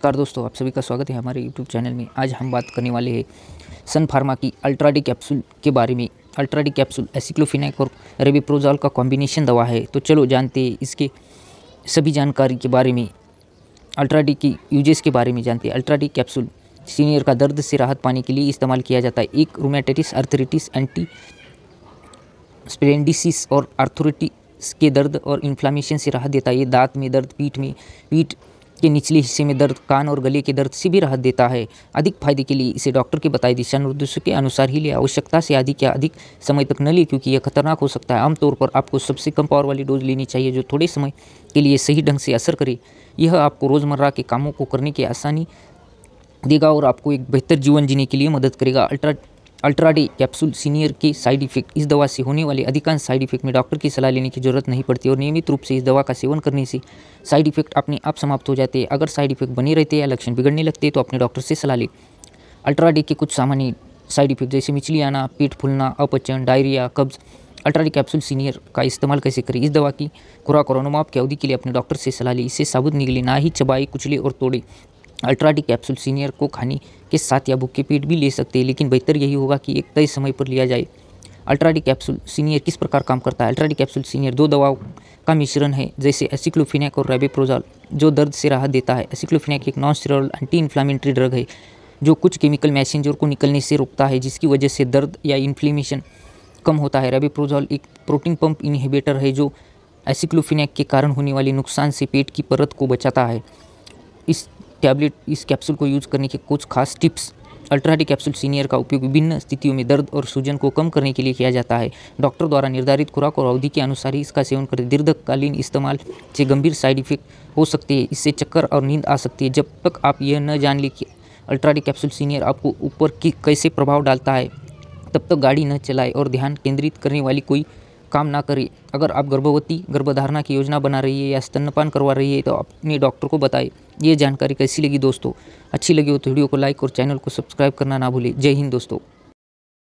नमस्कार दोस्तों आप सभी का स्वागत है हमारे यूट्यूब चैनल में आज हम बात करने वाले हैं सन फार्मा की अल्ट्राडी कैप्सूल के बारे में अल्ट्राडी कैप्सूल एसिक्लोफिनेक और रेबिप्रोजॉल का कॉम्बिनेशन दवा है तो चलो जानते हैं इसके सभी जानकारी के बारे में अल्ट्राडी की यूजेस के बारे में जानते हैं अल्ट्राडी कैप्सूल सीनियर का दर्द से राहत पाने के लिए इस्तेमाल किया जाता है एक रोमैटेटिस अर्थरिटिस एंटी स्पेरेंडिसिस और आर्थोरिटिस के दर्द और इन्फ्लामेशन से राहत देता है ये दांत में दर्द पीठ में पीठ के निचले हिस्से में दर्द कान और गले के दर्द से भी राहत देता है अधिक फायदे के लिए इसे डॉक्टर के बताए दिशा निर्देशों के अनुसार ही लिया आवश्यकता से अधिक या अधिक समय तक न लें क्योंकि यह खतरनाक हो सकता है आमतौर पर आपको सबसे कम पावर वाली डोज लेनी चाहिए जो थोड़े समय के लिए सही ढंग से असर करे यह आपको रोज़मर्रा के कामों को करने की आसानी देगा और आपको एक बेहतर जीवन जीने के लिए मदद करेगा ultra ultra D capsule senior की साइड इफेक्ट इस दवा से होने वाले अधिकांश साइड इफेक्ट में डॉक्टर की सलाह लेने की जरूरत नहीं पड़ती और नियमित रूप से इस दवा का सेवन करने से साइड इफेक्ट अपने आप समाप्त हो जाते हैं अगर साइड इफेक्ट बने रहते या लक्षण बिगड़ने लगते हैं तो अपने डॉक्टर से सलाह लें अल्ट्रा डी के कुछ सामान्य साइड इफेक्ट जैसे मिचली आना पेट फूलना अपचन डायरिया कब्ज अल्ट्रा डी कैप्सूल सीनियर का इस्तेमाल कैसे करें इस दवा की खुराक और अनुमाप की अवधि के लिए अपने डॉक्टर से सलाह ली इससे साबुत निकले ना ही चबाई कुचले और तोड़े अल्ट्राडी कैप्सूल सीनियर को खाने के साथ या भूखे के पेट भी ले सकते हैं लेकिन बेहतर यही होगा कि एक तय समय पर लिया जाए अल्ट्राडी कैप्सूल सीनियर किस प्रकार काम करता है अल्ट्राडी कैप्सूल सीनियर दो दवाओं का मिश्रण है जैसे एसिक्लोफिनैक और रेबेप्रोजॉल जो दर्द से राहत देता है एसिक्लोफिनैक एक non steroidal anti inflammatory drug है जो कुछ केमिकल मैसेंजर को निकलने से रोकता है जिसकी वजह से दर्द या इन्फ्लेमेशन कम होता है रेबेप्रोजॉल एक प्रोटीन पंप इनहिबिटर है जो एसिक्लोफिनैक के कारण होने वाले नुकसान से पेट की परत को बचाता है इस टैबलेट इस कैप्सूल को यूज करने के कुछ खास टिप्स अल्ट्राडी कैप्सूल सीनियर का उपयोग विभिन्न स्थितियों में दर्द और सूजन को कम करने के लिए किया जाता है डॉक्टर द्वारा निर्धारित खुराक और अवधि के अनुसार ही इसका सेवन करें दीर्घकालीन इस्तेमाल से गंभीर साइड इफेक्ट हो सकती है इससे चक्कर और नींद आ सकती है जब तक आप यह न जान लें कि अल्ट्राडी कैप्सूल सीनियर आपको ऊपर की कैसे प्रभाव डालता है तब तक गाड़ी न चलाए और ध्यान केंद्रित करने वाली कोई काम ना करें अगर आप गर्भवती गर्भधारणा की योजना बना रही है या स्तनपान करवा रही है तो अपने डॉक्टर को बताएं ये जानकारी कैसी लगी दोस्तों अच्छी लगी हो तो वीडियो को लाइक और चैनल को सब्सक्राइब करना ना भूलें जय हिंद दोस्तों